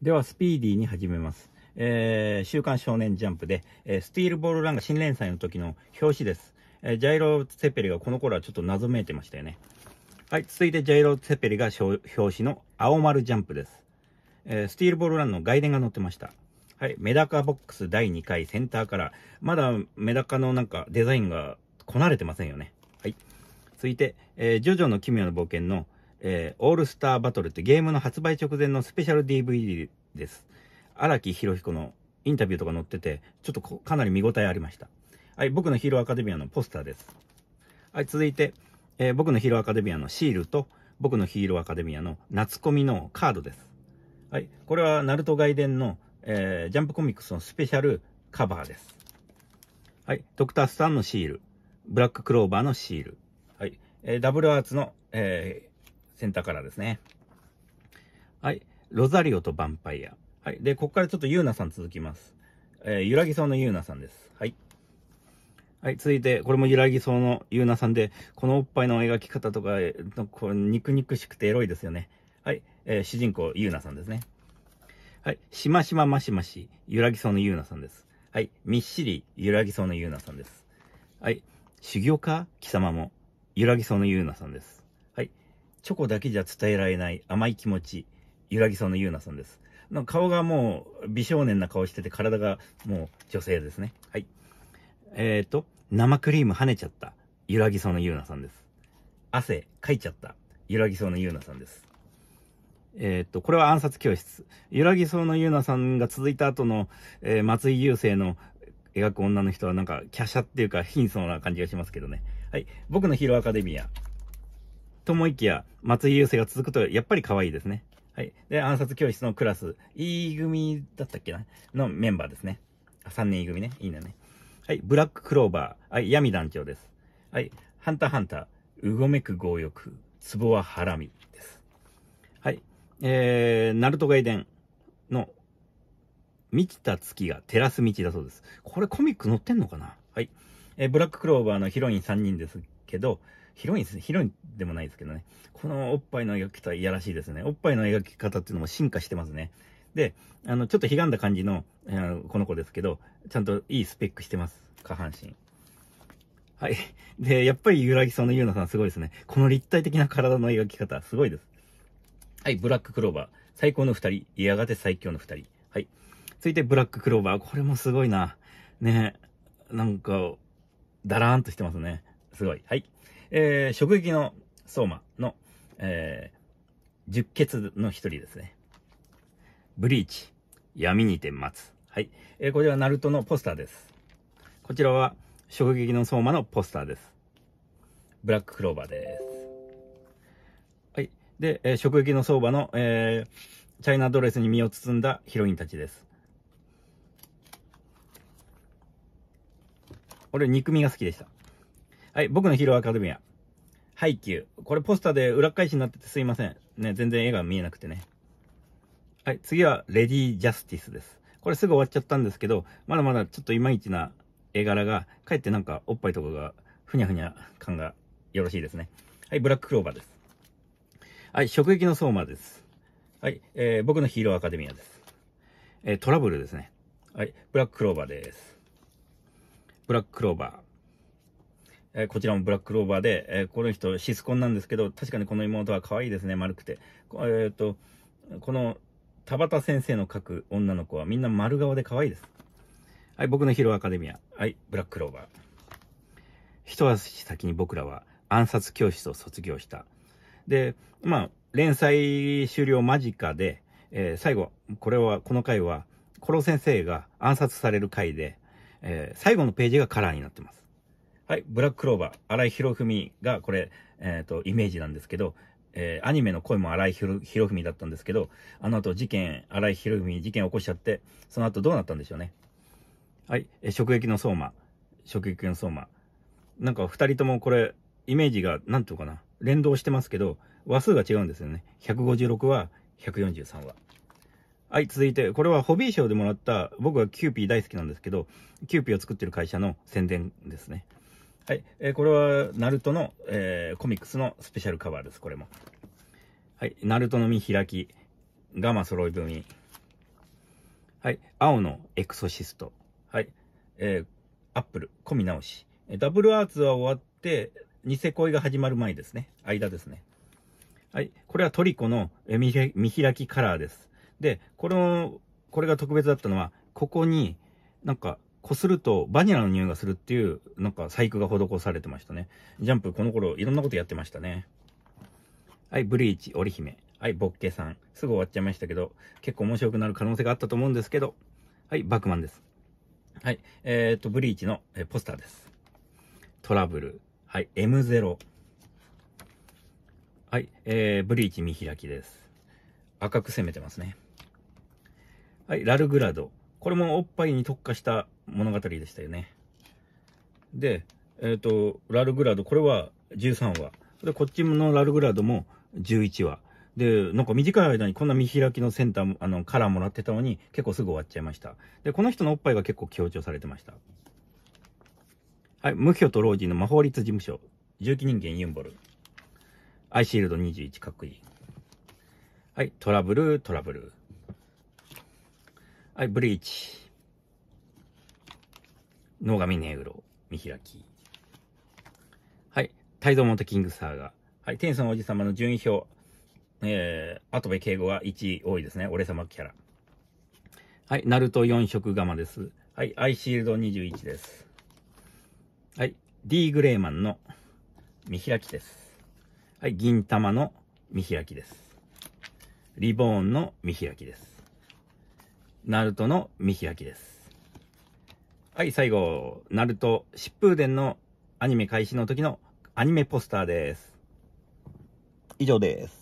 では、スピーディーに始めます。えー、週刊少年ジャンプで、えー、スティールボールランが新連載の時の表紙です。えー、ジャイロ・セペリがこの頃はちょっと謎めいてましたよね。はい、続いてジャイロ・セペリが表紙の青丸ジャンプです。えー、スティールボールランの外伝が載ってました。はい、メダカボックス第2回センターから、まだメダカのなんかデザインがこなれてませんよね。はい。続いて、えー、ジョジョの奇妙な冒険の、えー、オールスターバトルってゲームの発売直前のスペシャル DVD です。荒木博彦のインタビューとか載ってて、ちょっとかなり見応えありました。はい、僕のヒーローアカデミアのポスターです。はい、続いて、えー、僕のヒーローアカデミアのシールと、僕のヒーローアカデミアの夏コミのカードです。はい、これはナルト外伝の、えー、ジャンプコミックスのスペシャルカバーです。はい、ドクタースタンのシール、ブラッククローバーのシール、はい、えー、ダブルアーツの、えセンターカラーですね。はい。ロザリオとヴァンパイア。はい。で、ここからちょっとユーナさん続きます。えー、ゆらぎそうのユーナさんです。はい。はい、続いて、これもゆらぎそうのゆうなさんで、このおっぱいの描き方とか、こう、肉肉しくてエロいですよね。はい、えー、主人公、ゆうなさんですね。はい、しましまましまし、揺らぎそうのゆうなさんです。はい、みっしり、揺らぎそうのゆうなさんです。はい、修行家貴様も、揺らぎそうのゆうなさんです。チョコだけじゃ伝えられない甘い気持ち、ゆらぎそうのゆうなさんです。の顔がもう美少年な顔してて体がもう女性ですね。はい。えっ、ー、と、生クリーム跳ねちゃった。ゆらぎそうのゆうなさんです。汗かいちゃった。ゆらぎそうのゆうなさんです。えっ、ー、と、これは暗殺教室。ゆらぎそうのゆうなさんが続いた後の、えー、松井優生の描く女の人はなんか、華奢っていうか、貧相な感じがしますけどね。はい。僕のヒーローアカデミア。と思いきや、松井優勢が続くと、やっぱり可愛いですね。はい。で、暗殺教室のクラス、E 組だったっけなのメンバーですね。3年 E 組ね。いいんだね。はい。ブラッククローバー、はい。闇団長です。はい。ハンターハンター、うごめく強欲、ツボはハラミです。はい。えー、ナルト外伝の、満ちた月が照らす道だそうです。これコミック載ってんのかなはい。えー、ブラッククローバーのヒロイン3人ですけど、広いんです広いでもないですけどね。このおっぱいの描き方いやらしいですね。おっぱいの描き方っていうのも進化してますね。で、あの、ちょっと歪んだ感じの、あのこの子ですけど、ちゃんといいスペックしてます。下半身。はい。で、やっぱりゆらぎそのゆうなさんすごいですね。この立体的な体の描き方、すごいです。はい、ブラッククローバー。最高の二人。やがて最強の二人。はい。続いて、ブラッククローバー。これもすごいな。ねなんか、だらーんとしてますね。すごい。はい。えー、食撃の相馬の、えー、十血の一人ですね。ブリーチ、闇にて待つ。はい。えー、こちらはナルトのポスターです。こちらは、食撃の相馬のポスターです。ブラッククローバーです。はい。で、えー、食撃の相馬の、えー、チャイナドレスに身を包んだヒロインたちです。俺、肉味が好きでした。はい、僕のヒーローアカデミア。ハイキュー。これポスターで裏返しになっててすいません。ね、全然絵が見えなくてね。はい、次はレディー・ジャスティスです。これすぐ終わっちゃったんですけど、まだまだちょっといまいちな絵柄が、かえってなんかおっぱいとかが、ふにゃふにゃ感がよろしいですね。はい、ブラッククローバーです。はい、食撃の相馬です。はい、えー、僕のヒーローアカデミアです。えー、トラブルですね。はい、ブラッククローバーです。ブラッククローバー。えこちらもブラックローバーで、えこの人、シスコンなんですけど、確かにこの妹は可愛いですね、丸くて。えっ、ー、と、この、田畑先生の描く女の子はみんな丸顔で可愛いです。はい、僕のヒロアカデミア。はい、ブラックローバー。一足先に僕らは暗殺教室を卒業した。で、まあ、連載終了間近で、えー、最後、これは、この回は、コロ先生が暗殺される回で、えー、最後のページがカラーになってます。はい、ブラッククローバー、荒井博文がこれ、えっ、ー、と、イメージなんですけど、えー、アニメの声も荒井博文だったんですけど、あの後事件、荒井博文事件起こしちゃって、その後どうなったんでしょうね。はい、えー、直撃の相馬、職撃の相馬。なんか二人ともこれ、イメージが、なんうかな、連動してますけど、話数が違うんですよね。156話、143話。はい、続いて、これはホビー賞でもらった、僕はキューピー大好きなんですけど、キューピーを作ってる会社の宣伝ですね。はい。えー、これは、ナルトの、えー、コミックスのスペシャルカバーです、これも。はい。ナルトの見開き。ガマ揃い踏み。はい。青のエクソシスト。はい。えー、アップル、込み直し。ダブルアーツは終わって、ニセ恋が始まる前ですね。間ですね。はい。これはトリコの見開きカラーです。で、この、これが特別だったのは、ここに、なんか、こするとバニラの匂いがするっていう、なんか細工が施されてましたね。ジャンプ、この頃いろんなことやってましたね。はい、ブリーチ、織姫。はい、ボッケさん。すぐ終わっちゃいましたけど、結構面白くなる可能性があったと思うんですけど、はい、バックマンです。はい、えー、っと、ブリーチの、えポスターです。トラブル。はい、M0。はい、えー、ブリーチ見開きです。赤く攻めてますね。はい、ラルグラド。これもおっぱいに特化した物語でしたよね。で、えっ、ー、と、ラルグラド、これは13話。で、こっちのラルグラドも11話。で、なんか短い間にこんな見開きのセンター、あの、カラーもらってたのに、結構すぐ終わっちゃいました。で、この人のおっぱいが結構強調されてました。はい、無表と老人の魔法律事務所。重機人間ユンボル。アイシールド21かっこいい。はい、トラブル、トラブル。はい、ブリーチ。ノーガミネウロ、見開き。はい、タイドモントキングサーガー。はい、天さんおじ様の順位表。えー、跡部敬語が1位多いですね。俺様キャラ。はい、ナルト4色ガマです。はい、アイシールド21です。はい、D グレーマンの見開きです。はい、銀玉の見開きです。リボーンの見開きです。ナルトの見開きです。はい、最後、ナルト疾風伝のアニメ開始の時のアニメポスターです。以上です。